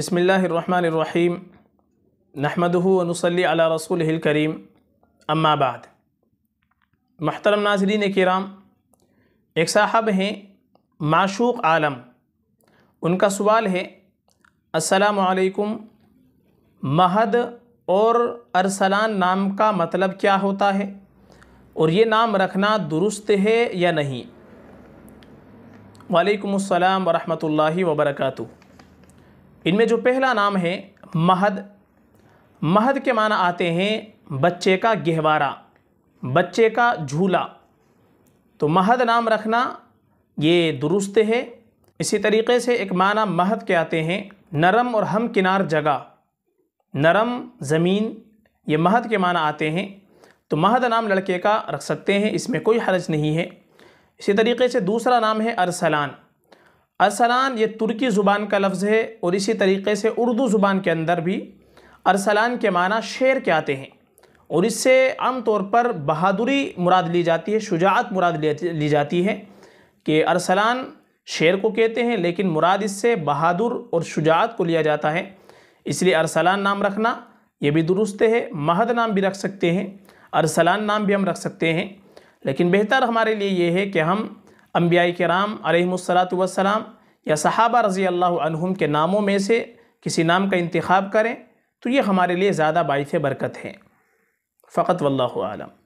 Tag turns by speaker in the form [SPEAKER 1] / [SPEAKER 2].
[SPEAKER 1] बसमीम नहमदूनसली अला रसूल करीम अम्माबाद महतरम नाजरीन कराम एक साहब हैं माशूक आलम उनका सवाल है असलकुम महद और अरसलान नाम का मतलब क्या होता है और ये नाम रखना दुरुस्त है या नहीं वालेकुम अस्सलाम वरहमतुल्लाहि वबरकू इनमें जो पहला नाम है महद महद के माना आते हैं बच्चे का गहवारा बच्चे का झूला तो महद नाम रखना ये दुरुस्त है इसी तरीके से एक माना महद के आते हैं नरम और हम किनार जगह नरम ज़मीन ये महद के माना आते हैं तो महद नाम लड़के का रख सकते हैं इसमें कोई हर्ज नहीं है इसी तरीके से दूसरा नाम है अरसलान अरसलान ये तुर्की ज़ुबान का लफ्ज़ है और इसी तरीके से उर्दू ज़ुबान के अंदर भी अरसलान के माना शेर के आते हैं और इससे आम तौर पर बहादुरी मुराद ली जाती है शुजात मुराद ली जाती है कि अरसलान शेर को कहते हैं लेकिन मुराद इससे बहादुर और शुजात को लिया जाता है इसलिए अरसलान नाम रखना ये भी दुरुस्त है महद नाम भी रख सकते हैं अरसलान नाम भी हम रख सकते हैं लेकिन बेहतर हमारे लिए ये है कि हम अम्बिया कराम अलमसलात वसलाम या सहाबा रज़ी अल्लाम के नामों में से किसी नाम का इंतखब करें तो ये हमारे लिए ज़्यादा बाइफ बरकत है फ़क़त वल्लम